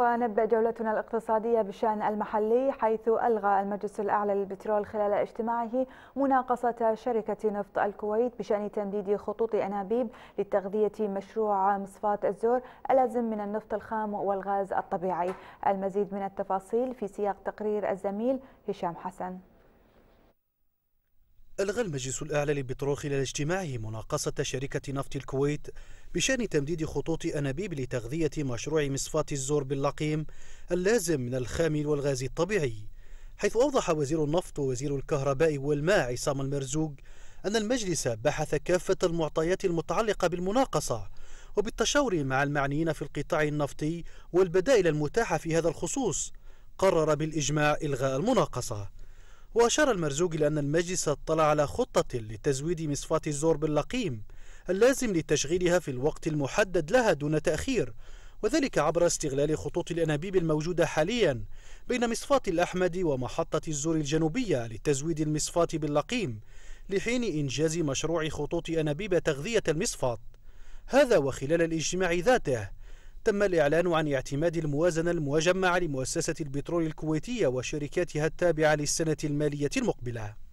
ونبدأ جولتنا الاقتصادية بشأن المحلي حيث ألغى المجلس الأعلى للبترول خلال اجتماعه مناقصة شركة نفط الكويت بشأن تمديد خطوط أنابيب لتغذية مشروع مصفات الزور الازم من النفط الخام والغاز الطبيعي المزيد من التفاصيل في سياق تقرير الزميل هشام حسن ألغى المجلس الأعلى لبترول خلال اجتماعه مناقصة شركة نفط الكويت بشأن تمديد خطوط أنابيب لتغذية مشروع مصفاة الزور باللقيم اللازم من الخام والغاز الطبيعي حيث أوضح وزير النفط ووزير الكهرباء والماء عصام المرزوق أن المجلس بحث كافة المعطيات المتعلقة بالمناقصة وبالتشاور مع المعنيين في القطاع النفطي والبدائل المتاحة في هذا الخصوص قرر بالإجماع إلغاء المناقصة وأشار المرزوق إلى أن المجلس اطلع على خطة لتزويد مصفاة الزور باللقيم اللازم لتشغيلها في الوقت المحدد لها دون تأخير وذلك عبر استغلال خطوط الأنابيب الموجودة حاليا بين مصفاة الأحمد ومحطة الزور الجنوبية لتزويد المصفاة باللقيم لحين إنجاز مشروع خطوط أنابيب تغذية المصفاة هذا وخلال الاجتماع ذاته تم الإعلان عن اعتماد الموازنة المجمعة لمؤسسة البترول الكويتية وشركاتها التابعة للسنة المالية المقبلة